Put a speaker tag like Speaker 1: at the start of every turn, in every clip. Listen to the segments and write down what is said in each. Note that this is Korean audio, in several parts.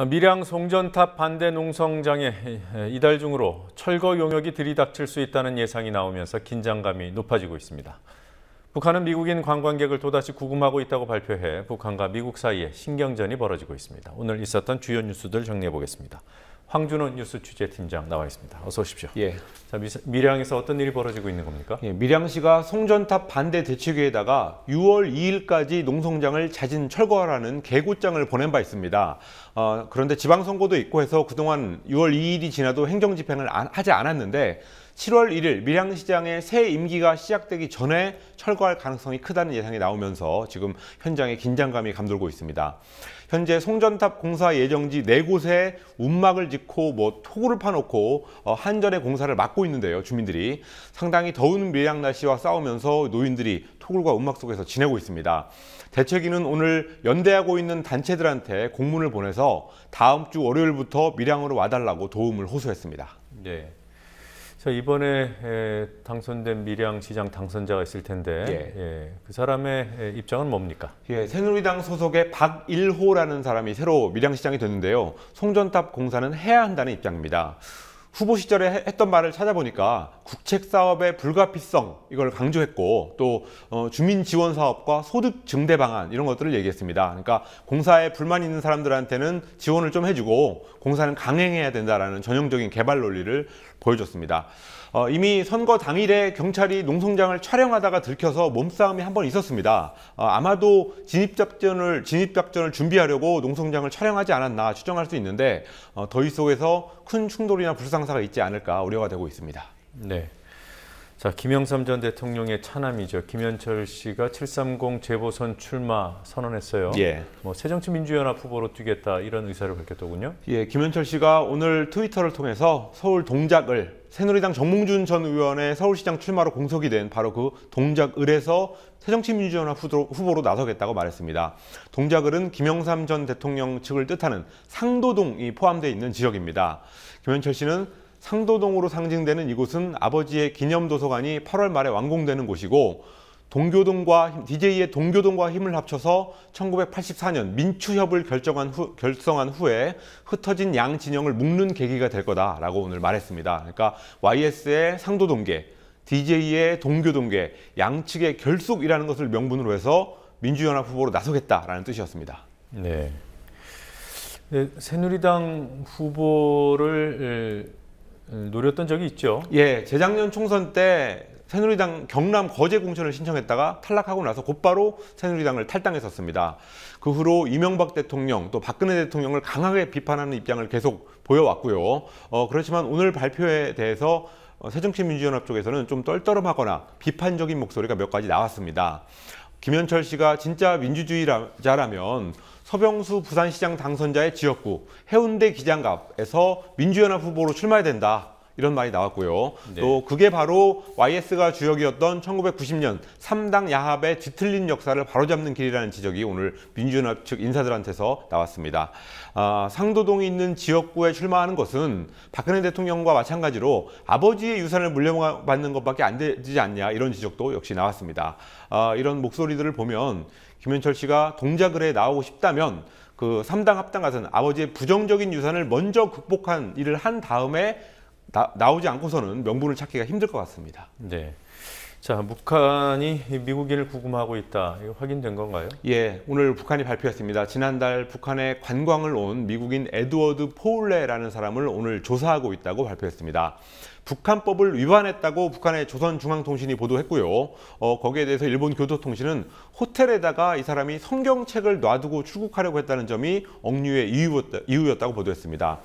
Speaker 1: 아, 밀양 송전탑 반대 농성장에 이달 중으로 철거 용역이 들이닥칠 수 있다는 예상이 나오면서 긴장감이 높아지고 있습니다. 북한은 미국인 관광객을 또다시 구금하고 있다고 발표해 북한과 미국 사이에 신경전이 벌어지고 있습니다. 오늘 있었던 주요 뉴스들 정리해 보겠습니다. 황준호 뉴스 취재팀장 나와 있습니다. 어서 오십시오. 예. 자, 미, 양에서 어떤 일이 벌어지고 있는 겁니까? 예, 밀양시가 송전탑 반대
Speaker 2: 대책위에다가 6월 2일까지 농성장을 자진 철거하라는 개고장을 보낸 바 있습니다. 어, 그런데 지방선거도 있고 해서 그동안 6월 2일이 지나도 행정집행을 안, 하지 않았는데 7월 1일 밀양시장의 새 임기가 시작되기 전에 철거할 가능성이 크다는 예상이 나오면서 지금 현장에 긴장감이 감돌고 있습니다. 현재 송전탑 공사 예정지 네 곳에 운막을 짓고 뭐 토구를 파놓고 어, 한전에 공사를 막고 있는데요. 주민들이 상당히 더운 밀양 날씨와 싸우면서 노인들이 토굴과 운막 속에서 지내고 있습니다. 대책위는 오늘 연대하고 있는 단체들한테 공문을 보내서 다음 주 월요일부터 밀양으로 와달라고 도움을 호소했습니다.
Speaker 1: 네. 자 이번에 에, 당선된 밀양 시장 당선자가 있을 텐데 예. 예, 그 사람의 에, 입장은 뭡니까? 예, 새누리당 소속의 박일호라는 사람이
Speaker 2: 새로 밀양 시장이 됐는데요. 송전탑 공사는 해야 한다는 입장입니다. 후보 시절에 했던 말을 찾아보니까 국책 사업의 불가피성 이걸 강조했고 또 어, 주민 지원 사업과 소득 증대 방안 이런 것들을 얘기했습니다. 그러니까 공사에 불만 있는 사람들한테는 지원을 좀 해주고 공사는 강행해야 된다라는 전형적인 개발 논리를 보여줬습니다. 어, 이미 선거 당일에 경찰이 농성장을 촬영하다가 들켜서 몸싸움이 한 번 있었습니다. 어, 아마도 진입작전을 진입작전을 준비하려고 농성장을 촬영하지 않았나 추정할 수 있는데 어, 더위 속에서 큰 충돌이나 불상사가 있지 않을까
Speaker 1: 우려가 되고 있습니다. 네. 자, 김영삼 전 대통령의 차남이죠. 김현철 씨가 730 재보선 출마 선언했어요. 예. 뭐 새정치민주연합 후보로 뛰겠다 이런 의사를 밝혔더군요.
Speaker 2: 예, 김현철 씨가 오늘 트위터를 통해서 서울 동작을 새누리당 정몽준 전 의원의 서울시장 출마로 공석이 된 바로 그 동작을에서 새정치민주연합 후보로 나서겠다고 말했습니다. 동작을은 김영삼 전 대통령 측을 뜻하는 상도동이 포함되어 있는 지역입니다. 김현철 씨는 상도동으로 상징되는 이곳은 아버지의 기념도서관이 8월 말에 완공되는 곳이고 동교동과 DJ의 동교동과 힘을 합쳐서 1984년 민추협을 결정한 후, 결성한 후에 흩어진 양 진영을 묶는 계기가 될 거다라고 오늘 말했습니다. 그러니까 YS의 상도동계, DJ의 동교동계, 양측의 결속이라는 것을 명분으로 해서 민주연합 후보로 나서겠다라는 뜻이었습니다.
Speaker 1: 네. 네 새누리당 후보를 음, 노렸던 적이 있죠.
Speaker 2: 예, 재작년 총선 때 새누리당 경남 거제 공천을 신청했다가 탈락하고 나서 곧바로 새누리당을 탈당했었습니다. 그 후로 이명박 대통령 또 박근혜 대통령을 강하게 비판하는 입장을 계속 보여왔고요. 어, 그렇지만 오늘 발표에 대해서 어, 새정치민주연합 쪽에서는 좀 떨떠름하거나 비판적인 목소리가 몇 가지 나왔습니다. 김현철 씨가 진짜 민주주의자라면 서병수 부산시장 당선자의 지역구 해운대 기장갑에서 민주연합 후보로 출마해야 된다. 이런 말이 나왔고요. 네. 또 그게 바로 YS가 주역이었던 1990년 3당 야합의 뒤틀린 역사를 바로잡는 길이라는 지적이 오늘 민주연합 측 인사들한테서 나왔습니다. 아, 상도동이 있는 지역구에 출마하는 것은 박근혜 대통령과 마찬가지로 아버지의 유산을 물려받는 것밖에 안 되지 않냐 이런 지적도 역시 나왔습니다. 아, 이런 목소리들을 보면 김현철 씨가 동작을해 나오고 싶다면 그 3당 합당 같은 아버지의 부정적인 유산을 먼저 극복한 일을 한 다음에 나, 오지 않고서는 명분을 찾기가 힘들 것 같습니다.
Speaker 1: 네. 자, 북한이 미국인을 구금하고 있다. 이거 확인된 건가요? 예,
Speaker 2: 오늘 북한이 발표했습니다. 지난달 북한에 관광을 온 미국인 에드워드 포울레라는 사람을 오늘 조사하고 있다고 발표했습니다. 북한법을 위반했다고 북한의 조선중앙통신이 보도했고요. 어, 거기에 대해서 일본 교도통신은 호텔에다가 이 사람이 성경책을 놔두고 출국하려고 했다는 점이 억류의 이유였다고 보도했습니다.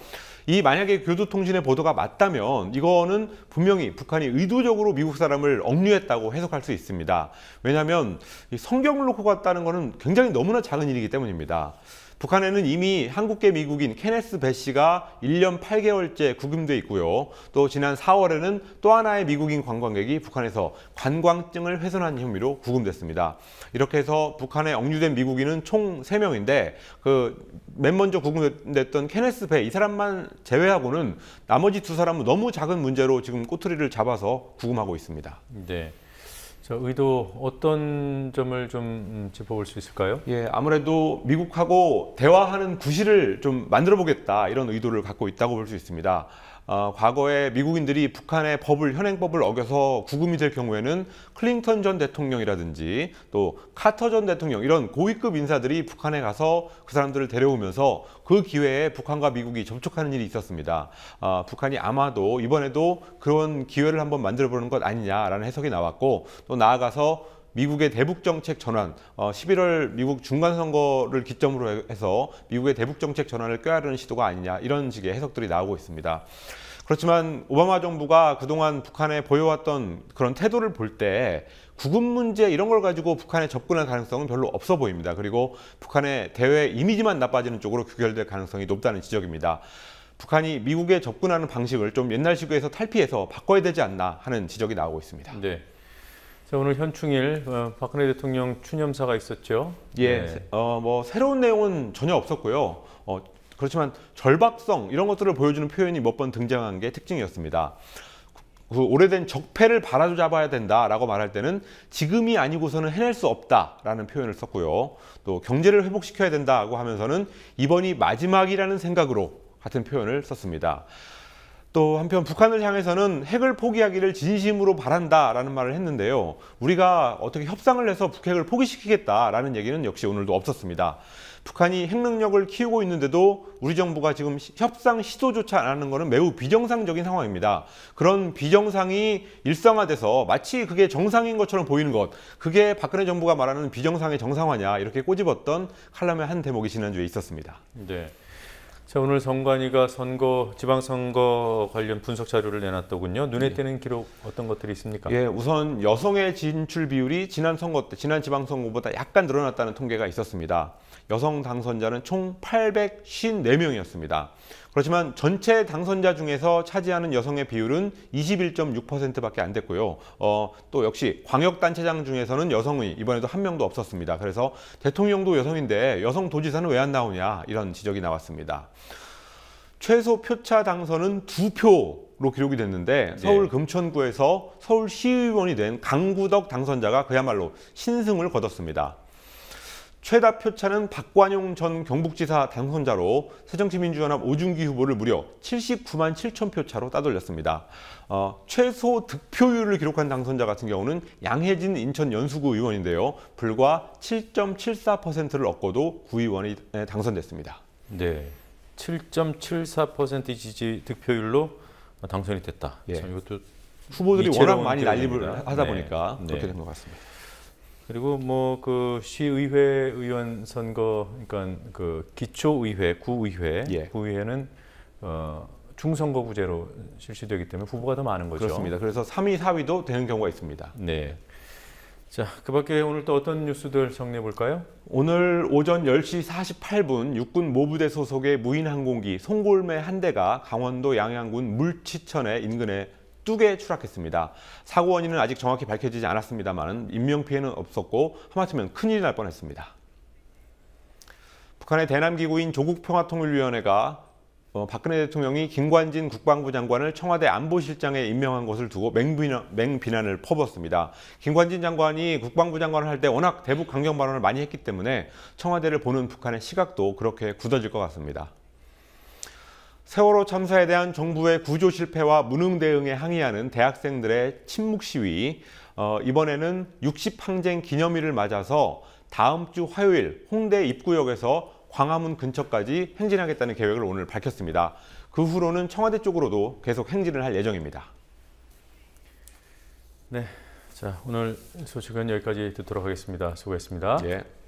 Speaker 2: 이 만약에 교도통신의 보도가 맞다면 이거는 분명히 북한이 의도적으로 미국 사람을 억류했다고 해석할 수 있습니다. 왜냐하면 성경을 놓고 갔다는 것은 굉장히 너무나 작은 일이기 때문입니다. 북한에는 이미 한국계 미국인 케네스 베씨가 1년 8개월째 구금돼 있고요. 또 지난 4월에는 또 하나의 미국인 관광객이 북한에서 관광증을 훼손한 혐의로 구금됐습니다. 이렇게 해서 북한에 억류된 미국인은 총 3명인데 그 맨 먼저 구금됐던 케네스 베이 사람만 제외하고는 나머지 두 사람은 너무 작은 문제로 지금 꼬투리를 잡아서 구금하고 있습니다.
Speaker 1: 네. 저 의도 어떤 점을 좀 음, 짚어볼 수 있을까요? 예, 아무래도 미국하고 대화하는
Speaker 2: 구실을 좀 만들어 보겠다 이런 의도를 갖고 있다고 볼 수 있습니다. 어, 과거에 미국인들이 북한의 법을 현행법을 어겨서 구금이 될 경우에는 클린턴 전 대통령이라든지 또 카터 전 대통령 이런 고위급 인사들이 북한에 가서 그 사람들을 데려오면서 그 기회에 북한과 미국이 접촉하는 일이 있었습니다. 어, 북한이 아마도 이번에도 그런 기회를 한번 만들어 보는 것 아니냐라는 해석이 나왔고 또 나아가서 미국의 대북 정책 전환, 11월 어, 미국 중간 선거를 기점으로 해서 미국의 대북 정책 전환을 꾀하려는 시도가 아니냐 이런 식의 해석들이 나오고 있습니다. 그렇지만 오바마 정부가 그동안 북한에 보여왔던 그런 태도를 볼 때 구금 문제 이런 걸 가지고 북한에 접근할 가능성은 별로 없어 보입니다. 그리고 북한의 대외 이미지만 나빠지는 쪽으로 규결될 가능성이 높다는 지적입니다. 북한이 미국에 접근하는 방식을 좀 옛날식으로 해서 탈피해서 바꿔야 되지 않나 하는 지적이 나오고 있습니다. 네.
Speaker 1: 자, 오늘 현충일 어, 박근혜 대통령 추념사가 있었죠.
Speaker 2: 예, 네. 어, 뭐 새로운 내용은 전혀 없었고요. 어, 그렇지만 절박성 이런 것들을 보여주는 표현이 몇 번 등장한 게 특징이었습니다. 그, 그 오래된 적폐를 바라잡아야 된다라고 말할 때는 지금이 아니고서는 해낼 수 없다라는 표현을 썼고요. 또 경제를 회복시켜야 된다고 하면서는 이번이 마지막이라는 생각으로 같은 표현을 썼습니다. 또 한편 북한을 향해서는 핵을 포기하기를 진심으로 바란다라는 말을 했는데요. 우리가 어떻게 협상을 해서 북핵을 포기시키겠다라는 얘기는 역시 오늘도 없었습니다. 북한이 핵 능력을 키우고 있는데도 우리 정부가 지금 협상 시도조차 안 하는 것은 매우 비정상적인 상황입니다. 그런 비정상이 일상화돼서 마치 그게 정상인 것처럼 보이는 것, 그게 박근혜 정부가 말하는 비정상의 정상화냐 이렇게 꼬집었던 칼럼의 한 대목이 지난주에 있었습니다. 네.
Speaker 1: 자, 오늘 선관위가 선거 지방선거 관련 분석 자료를 내놨더군요. 눈에 예. 띄는 기록 어떤 것들이 있습니까?
Speaker 2: 예, 우선 여성의 진출 비율이 지난 선거 때 지난 지방선거보다 약간 늘어났다는 통계가 있었습니다. 여성 당선자는 총 854명이었습니다. 그렇지만 전체 당선자 중에서 차지하는 여성의 비율은 21.6%밖에 안 됐고요. 어, 또 역시 광역단체장 중에서는 여성이 이번에도 한 명도 없었습니다. 그래서 대통령도 여성인데 여성 도지사는 왜 안 나오냐 이런 지적이 나왔습니다. 최소 표차 당선은 두 표로 기록이 됐는데 네. 서울 금천구에서 서울시의원이 된 강구덕 당선자가 그야말로 신승을 거뒀습니다. 최다 표차는 박관용 전 경북지사 당선자로 새정치민주연합 오준기 후보를 무려 79만 7천 표 차로 따돌렸습니다. 어, 최소 득표율을 기록한 당선자 같은 경우는 양혜진 인천 연수구 의원인데요. 불과 7.74%를 얻고도 구의원이 당선됐습니다.
Speaker 1: 네, 7.74% 지지 득표율로 당선이 됐다. 예. 이것도 후보들이 워낙 많이 난립을 하다 네. 보니까 네. 그렇게 된 것 같습니다. 그리고 뭐 그 시의회 의원 선거 그러니까 그 기초의회, 구의회, 예. 구의회는 어, 중선거구제로 실시되기 때문에 후보가 더 많은 거죠. 그렇습니다. 그래서 3위, 4위도 되는 경우가 있습니다. 네. 자, 그 밖에 오늘 또 어떤 뉴스들 정리해 볼까요?
Speaker 2: 오늘 오전 10시 48분 육군 모부대 소속의 무인 항공기 송골매 한 대가 강원도 양양군 물치천의 인근에 두개 추락했습니다. 사고 원인은 아직 정확히 밝혀지지 않았습니다만 인명피해는 없었고 하마터면 큰일날 뻔했습니다. 북한의 대남기구인 조국평화통일위원회가 어, 박근혜 대통령이 김관진 국방부 장관을 청와대 안보실장에 임명한 것을 두고 맹비난, 맹비난을 퍼부었습니다. 김관진 장관이 국방부 장관을 할 때 워낙 대북 강경 발언을 많이 했기 때문에 청와대를 보는 북한의 시각도 그렇게 굳어질 것 같습니다. 세월호 참사에 대한 정부의 구조 실패와 무능 대응에 항의하는 대학생들의 침묵 시위, 어, 이번에는 60항쟁 기념일을 맞아서 다음 주 화요일 홍대 입구역에서 광화문 근처까지 행진하겠다는 계획을 오늘 밝혔습니다. 그 후로는 청와대 쪽으로도 계속 행진을 할 예정입니다.
Speaker 1: 네, 자 오늘 소식은 여기까지 듣도록 하겠습니다. 수고했습니다. 예.